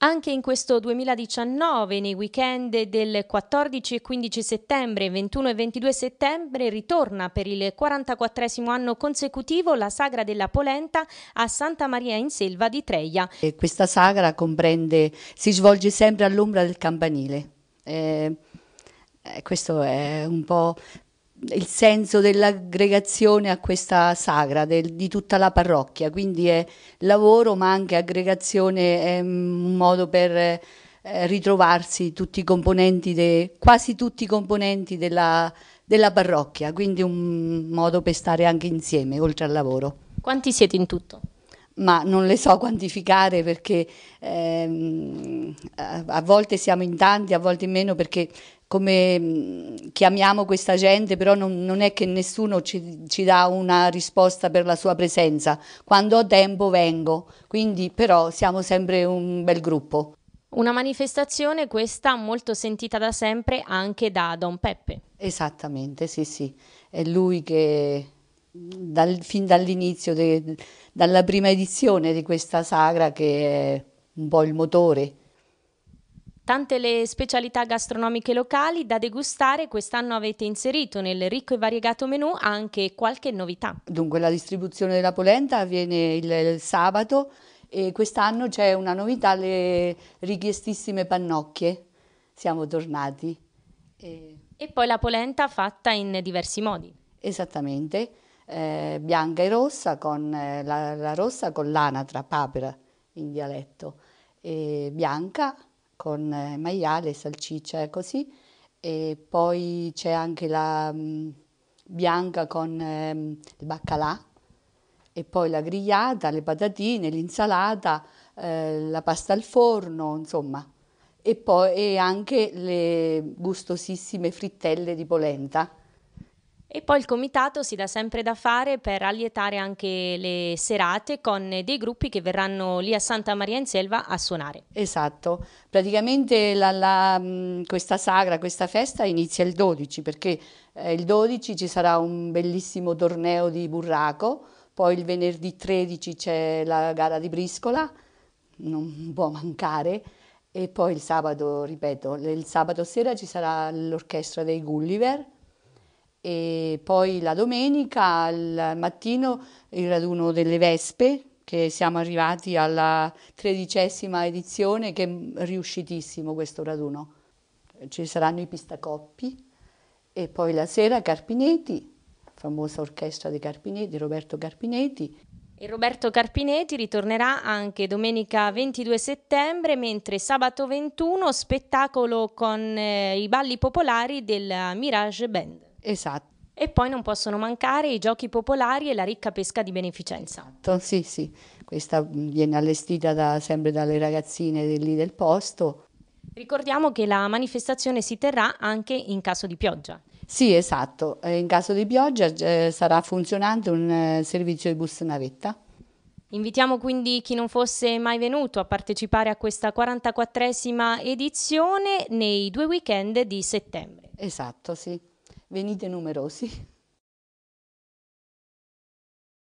Anche in questo 2019, nei weekend del 14 e 15 settembre, 21 e 22 settembre, ritorna per il 44 anno consecutivo la Sagra della Polenta a Santa Maria in Selva di Treia. E questa sagra comprende, si svolge sempre all'ombra del campanile. Eh, eh questo è un po' il senso dell'aggregazione a questa sagra del, di tutta la parrocchia, quindi è lavoro ma anche aggregazione, è un modo per eh, ritrovarsi tutti i de, quasi tutti i componenti della, della parrocchia, quindi un modo per stare anche insieme oltre al lavoro. Quanti siete in tutto? ma non le so quantificare perché ehm, a volte siamo in tanti, a volte in meno perché come mm, chiamiamo questa gente, però non, non è che nessuno ci, ci, dà una risposta per la sua presenza. Quando ho tempo vengo, quindi però siamo sempre un bel gruppo. Una manifestazione questa molto sentita da sempre anche da Don Peppe. Esattamente, sì, sì. È lui che dal, fin dall'inizio, dalla prima edizione di questa sagra che è un po' il motore Tante le specialità gastronomiche locali da degustare, quest'anno avete inserito nel ricco e variegato menù anche qualche novità. Dunque la distribuzione della polenta avviene il sabato e quest'anno c'è una novità, le richiestissime pannocchie, siamo tornati. E... e poi la polenta fatta in diversi modi. Esattamente, eh, bianca e rossa, con eh, la, la rossa con l'anatra, papera in dialetto, e bianca con eh, maiale, salsiccia eh, così e poi c'è anche la mm, bianca con ehm, il baccalà e poi la grigliata, le patatine, l'insalata, eh, la pasta al forno, insomma. E poi e anche le gustosissime frittelle di polenta. E poi il comitato si dà sempre da fare per allietare anche le serate con dei gruppi che verranno lì a Santa Maria in Selva a suonare. Esatto, praticamente la, la, questa sagra, questa festa inizia il 12 perché eh, il 12 ci sarà un bellissimo torneo di burraco, poi il venerdì 13 c'è la gara di briscola, non può mancare, e poi il sabato, ripeto, il sabato sera ci sarà l'orchestra dei Gulliver e poi la domenica al mattino il raduno delle vespe che siamo arrivati alla tredicesima edizione che è riuscitissimo questo raduno. Ci saranno i pistacoppi e poi la sera Carpinetti famosa orchestra di Carpineti, Roberto Carpinetti E Roberto Carpinetti ritornerà anche domenica 22 settembre, mentre sabato 21 spettacolo con eh, i balli popolari della Mirage Band. Esatto. E poi non possono mancare i giochi popolari e la ricca pesca di beneficenza. Esatto, sì, sì, questa mm, viene allestita da, sempre dalle ragazzine lì del posto. Ricordiamo che la manifestazione si terrà anche in caso di pioggia. Sì, esatto. In caso di pioggia eh, sarà funzionante un eh, servizio di bus navetta. Invitiamo quindi chi non fosse mai venuto a partecipare a questa 44esima edizione nei due weekend di settembre. Esatto, sì venite numerosi.